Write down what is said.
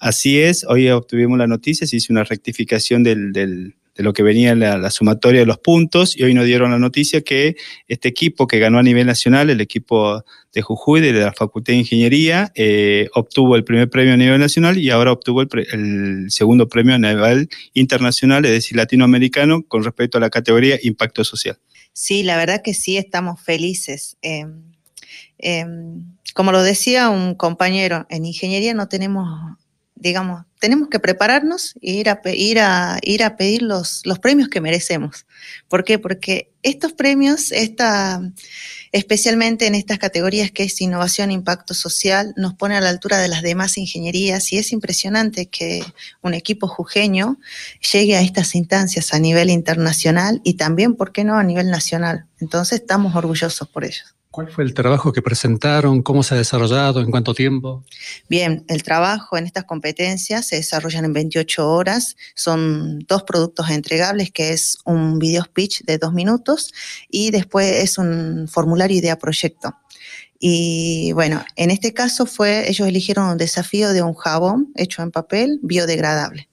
Así es, hoy obtuvimos la noticia, se hizo una rectificación de lo que venía la, la, sumatoria de los puntos y hoy nos dieron la noticia que este equipo que ganó a nivel nacional, el equipo de Jujuy de la Facultad de Ingeniería, eh, obtuvo el primer premio a nivel nacional y ahora obtuvo el, segundo premio a nivel internacional, es decir, latinoamericano, con respecto a la categoría impacto social. Sí, la verdad que sí, estamos felices. Em, em, como lo decía un compañero, en ingeniería no tenemos digamos, tenemos que prepararnos e ir a, ir a, ir a pedir los, los premios que merecemos. ¿Por qué? Porque estos premios, esta, especialmente en estas categorías que es innovación e impacto social, nos pone a la altura de las demás ingenierías y es impresionante que un equipo jujeño llegue a estas instancias a nivel internacional y también, ¿por qué no?, a nivel nacional. Entonces estamos orgullosos por ellos. ¿Cuál fue el trabajo que presentaron? ¿Cómo se ha desarrollado? ¿En cuánto tiempo? Bien, el trabajo en estas competencias se desarrollan en 28 horas. Son dos productos entregables, que es un video speech de dos minutos y después es un formulario idea proyecto. Y bueno, en este caso fue, ellos eligieron un desafío de un jabón hecho en papel biodegradable.